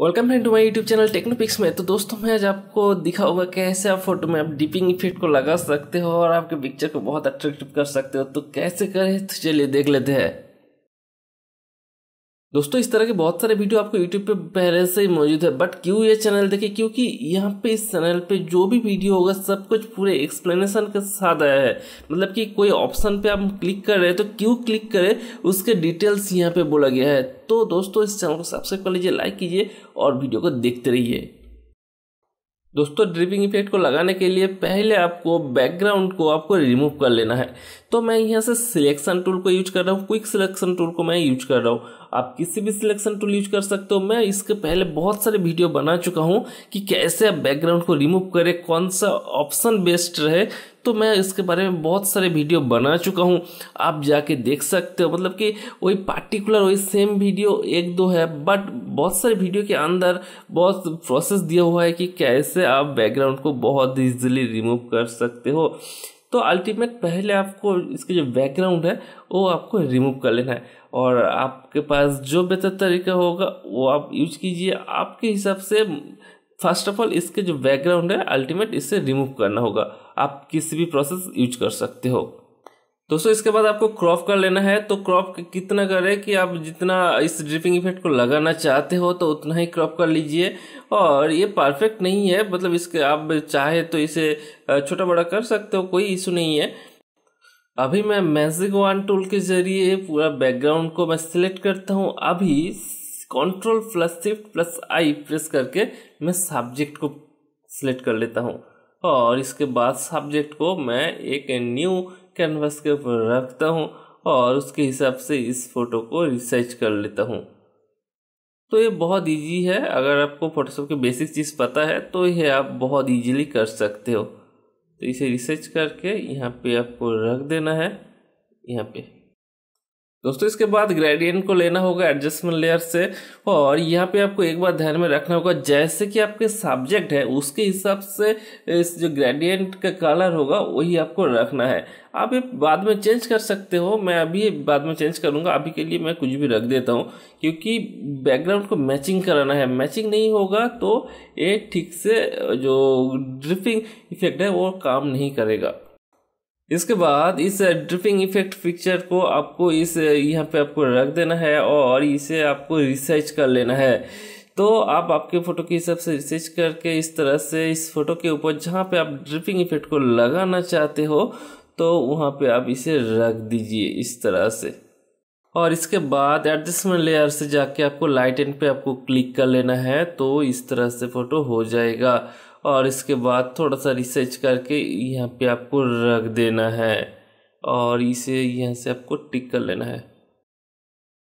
welcome friend to my YouTube channel Technopix में तो दोस्तों मैं आज आपको दिखा होगा कैसे आप फोटो में आप डिपिंग इफेक्ट को लगा सकते हो और आपके पिक्चर को बहुत अट्रैक्टिव कर सकते हो तो कैसे करें तो चलिए देख लेते हैं दोस्तों इस तरह के बहुत सारे वीडियो आपको यूट्यूब पे पहले से ही मौजूद है बट क्यों ये चैनल देखे क्योंकि यहाँ पे इस चैनल पे जो भी वीडियो होगा सब कुछ पूरे एक्सप्लेनेशन के साथ आया है मतलब कि कोई ऑप्शन पे आप क्लिक कर रहे हैं तो क्यों क्लिक करें उसके डिटेल्स यहाँ पे बोला गया है तो दोस्तों इस चैनल को सब्सक्राइब कर लीजिए लाइक कीजिए और वीडियो को देखते रहिए दोस्तों ड्रिपिंग इफेक्ट को लगाने के लिए पहले आपको बैकग्राउंड को आपको रिमूव कर लेना है तो मैं यहाँ से सिलेक्शन टूल को यूज कर रहा हूँ क्विक सिलेक्शन टूल को मैं यूज कर रहा हूँ आप किसी भी सिलेक्शन टूल यूज कर सकते हो मैं इसके पहले बहुत सारे वीडियो बना चुका हूँ कि कैसे आप बैकग्राउंड को रिमूव करें कौन सा ऑप्शन बेस्ट रहे तो मैं इसके बारे में बहुत सारे वीडियो बना चुका हूँ आप जाके देख सकते हो मतलब कि वही पार्टिकुलर वही सेम वीडियो एक दो है बट बहुत सारे वीडियो के अंदर बहुत प्रोसेस दिया हुआ है कि कैसे आप बैकग्राउंड को बहुत ईजिली रिमूव कर सकते हो तो अल्टीमेट पहले आपको इसके जो बैकग्राउंड है वो आपको रिमूव कर लेना है और आपके पास जो बेहतर तरीका होगा वो आप यूज कीजिए आपके हिसाब से फर्स्ट ऑफ ऑल इसके जो बैकग्राउंड है अल्टीमेट इससे रिमूव करना होगा आप किसी भी प्रोसेस यूज कर सकते हो दोस्तों इसके बाद आपको क्रॉप कर लेना है तो क्रॉप कितना करें कि आप जितना इस ड्रिपिंग इफेक्ट को लगाना चाहते हो तो उतना ही क्रॉप कर लीजिए और ये परफेक्ट नहीं है मतलब इसके आप चाहे तो इसे छोटा बड़ा कर सकते हो कोई इशू नहीं है अभी मैं मैजिक वन टूल के ज़रिए पूरा बैकग्राउंड को मैं सिलेक्ट करता हूँ अभी control plus shift plus I press करके मैं सब्जेक्ट को सिलेक्ट कर लेता हूँ और इसके बाद सब्जेक्ट को मैं एक न्यू कैनवास के ऊपर रखता हूँ और उसके हिसाब से इस फोटो को रिसर्च कर लेता हूँ तो ये बहुत इजी है अगर आपको फोटोशॉप के बेसिक चीज़ पता है तो ये आप बहुत इजीली कर सकते हो तो इसे रिसर्च करके यहाँ पे आपको रख देना है यहाँ पे दोस्तों इसके बाद ग्रेडियंट को लेना होगा एडजस्टमेंट लेयर से और यहाँ पे आपको एक बार ध्यान में रखना होगा जैसे कि आपके सब्जेक्ट है उसके हिसाब से इस जो ग्रेडियंट का कलर होगा वही आपको रखना है आप ये बाद में चेंज कर सकते हो मैं अभी बाद में चेंज करूँगा अभी के लिए मैं कुछ भी रख देता हूँ क्योंकि बैकग्राउंड को मैचिंग कराना है मैचिंग नहीं होगा तो ये ठीक से जो ड्रिपिंग इफेक्ट है वो काम नहीं करेगा इसके बाद इस ड्रिपिंग इफेक्ट पिक्चर को आपको इस uh, यहाँ पे आपको रख देना है और इसे आपको रिसर्च कर लेना है तो आप आपके फ़ोटो के हिसाब से रिसर्च करके इस तरह से इस फोटो के ऊपर जहाँ पे आप ड्रिपिंग इफेक्ट को लगाना चाहते हो तो वहाँ पे आप इसे रख दीजिए इस तरह से और इसके बाद एडजस्टमेंट लेयर से जाके आपको लाइट एंड पे आपको क्लिक कर लेना है तो इस तरह से फ़ोटो हो जाएगा और इसके बाद थोड़ा सा रिसर्च करके यहाँ पे आपको रख देना है और इसे यहाँ से आपको टिक कर लेना है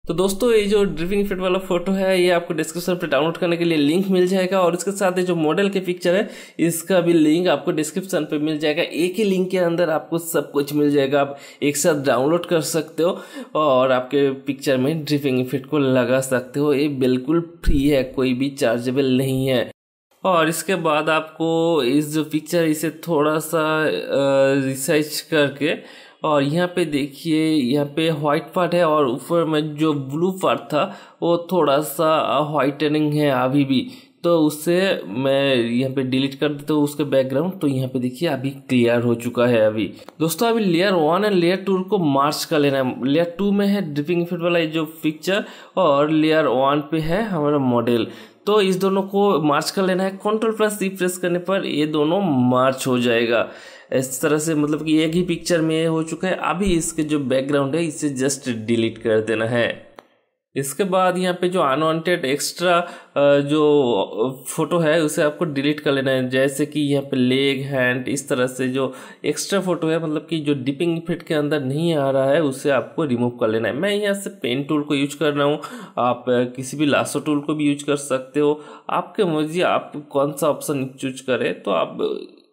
तो दोस्तों ये जो ड्रिपिंग इफेक्ट वाला फोटो है ये आपको डिस्क्रिप्शन पर डाउनलोड करने के लिए लिंक मिल जाएगा और इसके साथ ये जो मॉडल के पिक्चर है इसका भी लिंक आपको डिस्क्रिप्शन पर मिल जाएगा एक ही लिंक के अंदर आपको सब कुछ मिल जाएगा आप एक साथ डाउनलोड कर सकते हो और आपके पिक्चर में ड्रिपिंग इफेक्ट को लगा सकते हो ये बिल्कुल फ्री है कोई भी चार्जेबल नहीं है और इसके बाद आपको इस जो पिक्चर इसे थोड़ा सा रिसर्च करके और यहाँ पे देखिए यहाँ पे व्हाइट पार्ट है और ऊपर में जो ब्लू पार्ट था वो थोड़ा सा वाइटनिंग है अभी भी तो उससे मैं यहाँ पे डिलीट कर देता हूँ उसका बैकग्राउंड तो यहाँ पे देखिए अभी क्लियर हो चुका है अभी दोस्तों अभी layer one and layer two को मार्च कर लेना है लेयर टू में है ड्रिपिंग इफेक्ट वाला जो पिक्चर और लेयर वन पे है हमारा मॉडल तो इस दोनों को मार्च कर लेना है कंट्रोल प्लस सी प्रेस करने पर ये दोनों मार्च हो जाएगा इस तरह से मतलब कि एक ही पिक्चर में हो चुका है अभी इसके जो बैकग्राउंड है इसे जस्ट डिलीट कर देना है इसके बाद यहाँ पे जो अनवांटेड एक्स्ट्रा जो फ़ोटो है उसे आपको डिलीट कर लेना है जैसे कि यहाँ पे लेग हैंड इस तरह से जो एक्स्ट्रा फ़ोटो है मतलब कि जो डिपिंग इफेक्ट के अंदर नहीं आ रहा है उसे आपको रिमूव कर लेना है मैं यहाँ से पेन टूल को यूज कर रहा हूँ आप किसी भी लासो टूल को भी यूज कर सकते हो आपके मर्जी आप कौन सा ऑप्शन चूज करें तो आप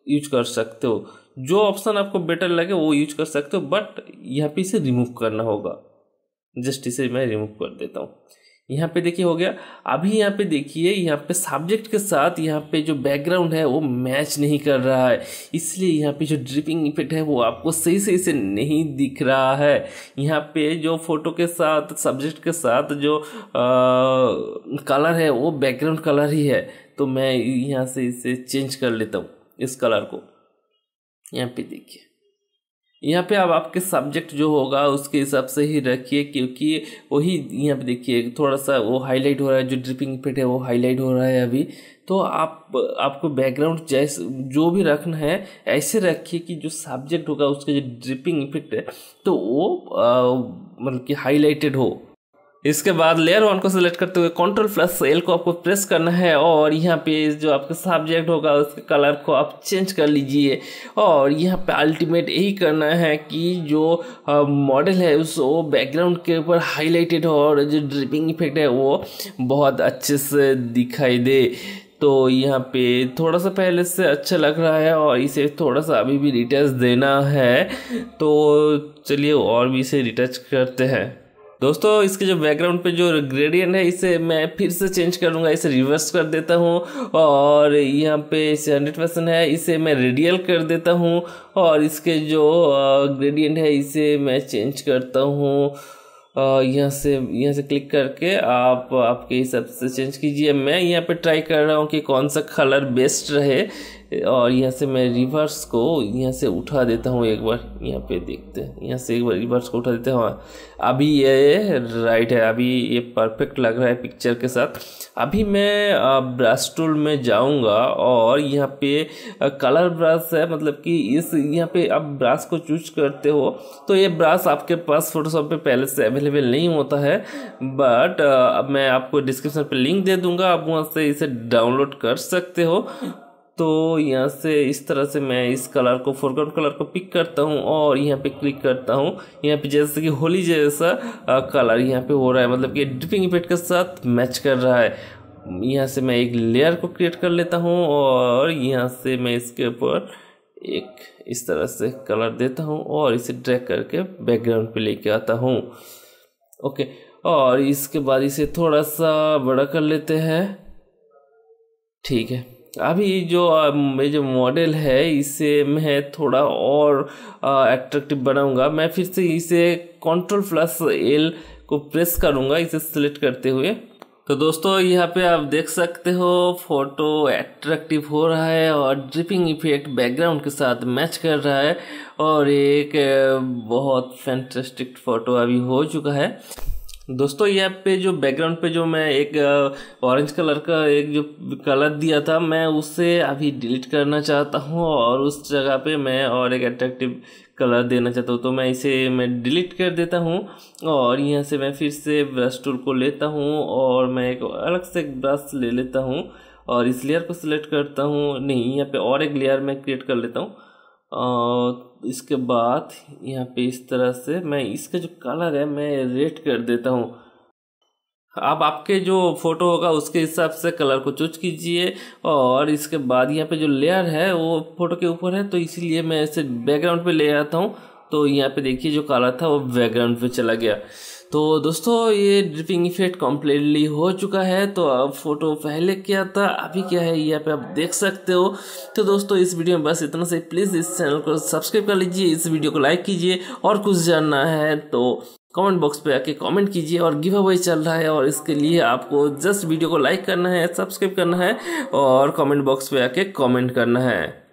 यूज कर सकते हो जो ऑप्शन आपको बेटर लगे वो यूज कर सकते हो बट यहाँ पे इसे रिमूव करना होगा जस्ट इसे मैं रिमूव कर देता हूँ यहाँ पे देखिए हो गया अभी यहाँ पे देखिए यहाँ पे सब्जेक्ट के साथ यहाँ पे जो बैकग्राउंड है वो मैच नहीं कर रहा है इसलिए यहाँ पे जो ड्रिपिंग इफेक्ट है वो आपको सही सही से नहीं दिख रहा है यहाँ पे जो फोटो के साथ सब्जेक्ट के साथ जो आ, कलर है वो बैकग्राउंड कलर ही है तो मैं यहाँ से इसे चेंज कर लेता हूँ इस कलर को यहाँ पे देखिए यहाँ पे अब आपके सब्जेक्ट जो होगा उसके हिसाब से ही रखिए क्योंकि वही यहाँ पे देखिए थोड़ा सा वो हाईलाइट हो रहा है जो ड्रिपिंग इफेक्ट है वो हाईलाइट हो रहा है अभी तो आप आपको बैकग्राउंड जैसे जो भी रखना है ऐसे रखिए कि जो सब्जेक्ट होगा उसका जो ड्रिपिंग इफेक्ट है तो वो मतलब कि हाईलाइटेड हो इसके बाद लेयर वन को सिलेक्ट करते हुए कंट्रोल प्लस एल को आपको प्रेस करना है और यहाँ पे जो आपका सब्जेक्ट होगा उसके कलर को आप चेंज कर लीजिए और यहाँ पे अल्टीमेट यही करना है कि जो मॉडल है उस वो बैकग्राउंड के ऊपर हाईलाइटेड हो और जो ड्रिपिंग इफेक्ट है वो बहुत अच्छे से दिखाई दे तो यहाँ पे थोड़ा सा पहले से अच्छा लग रहा है और इसे थोड़ा सा अभी भी रिटच देना है तो चलिए और भी इसे रिटच करते हैं दोस्तों इसके जो बैकग्राउंड पे जो ग्रेडियंट है इसे मैं फिर से चेंज करूँगा इसे रिवर्स कर देता हूँ और यहाँ पे इसे हंड्रेड परसेंट है इसे मैं रेडियल कर देता हूँ और इसके जो ग्रेडियंट है इसे मैं चेंज करता हूँ यहाँ से यहाँ से क्लिक करके आप आपके हिसाब से चेंज कीजिए मैं यहाँ पे ट्राई कर रहा हूँ कि कौन सा कलर बेस्ट रहे और यहाँ से मैं रिवर्स को यहाँ से उठा देता हूँ एक बार यहाँ पे देखते हैं यहाँ से एक बार रिवर्स को उठा देते हैं हाँ, अभी ये राइट है अभी ये परफेक्ट लग रहा है पिक्चर के साथ अभी मैं ब्रश टूल में जाऊँगा और यहाँ पे कलर ब्रश है मतलब कि इस यहाँ पे आप ब्रश को चूज करते हो तो ये ब्रश आपके पास फोटोशॉप पर पहले से अवेलेबल नहीं होता है बट अब मैं आपको डिस्क्रिप्शन पर लिंक दे दूँगा आप वहाँ से इसे डाउनलोड कर सकते हो तो यहाँ से इस तरह से मैं इस कलर को फोरग्राउंड कलर को पिक करता हूँ और यहाँ पे क्लिक करता हूँ यहाँ पे जैसे कि होली जैसा कलर यहाँ पे हो रहा है मतलब कि ड्रिपिंग इफेक्ट के साथ मैच कर रहा है यहाँ से मैं एक लेयर को क्रिएट कर लेता हूँ और यहाँ से मैं इसके ऊपर एक इस तरह से कलर देता हूँ और इसे ड्रैग करके बैकग्राउंड पे लेके आता हूँ ओके और इसके बाद इसे थोड़ा सा बड़ा कर लेते हैं ठीक है अभी जो ये जो मॉडल है इसे मैं थोड़ा और एट्रैक्टिव बनाऊंगा मैं फिर से इसे कंट्रोल प्लस एल को प्रेस करूंगा इसे सिलेक्ट करते हुए तो दोस्तों यहाँ पे आप देख सकते हो फोटो एट्रैक्टिव हो रहा है और ड्रिपिंग इफेक्ट बैकग्राउंड के साथ मैच कर रहा है और एक बहुत फैंटेस्टिक फ़ोटो अभी हो चुका है दोस्तों यहाँ पे जो बैकग्राउंड पे जो मैं एक ऑरेंज कलर का एक जो कलर दिया था मैं उसे अभी डिलीट करना चाहता हूँ और उस जगह पे मैं और एक अट्रैक्टिव कलर देना चाहता हूँ तो मैं इसे मैं डिलीट कर देता हूँ और यहाँ से मैं फिर से ब्रश टूल को लेता हूँ और मैं एक अलग से एक ब्रश ले लेता हूँ और इस लेयर को सिलेक्ट करता हूँ नहीं यहाँ पर और एक लेयर मैं क्रिएट कर लेता हूँ और इसके बाद यहाँ पे इस तरह से मैं इसका जो कलर है मैं रेड कर देता हूँ आप आपके जो फ़ोटो होगा उसके हिसाब से कलर को चूज कीजिए और इसके बाद यहाँ पे जो लेयर है वो फ़ोटो के ऊपर है तो इसीलिए मैं ऐसे बैकग्राउंड पे ले आता हूँ तो यहाँ पे देखिए जो काला था वो बैकग्राउंड पे चला गया तो दोस्तों ये ड्रिपिंग इफेक्ट कम्प्लीटली हो चुका है तो अब फोटो पहले क्या था अभी क्या है यहाँ पे आप देख सकते हो तो दोस्तों इस वीडियो में बस इतना से प्लीज़ इस चैनल को सब्सक्राइब कर लीजिए इस वीडियो को लाइक कीजिए और कुछ जानना है तो कमेंट बॉक्स पे आके कमेंट कीजिए और गिव अवे चल रहा है और इसके लिए आपको जस्ट वीडियो को लाइक करना है सब्सक्राइब करना है और कमेंट बॉक्स पे आके कमेंट करना है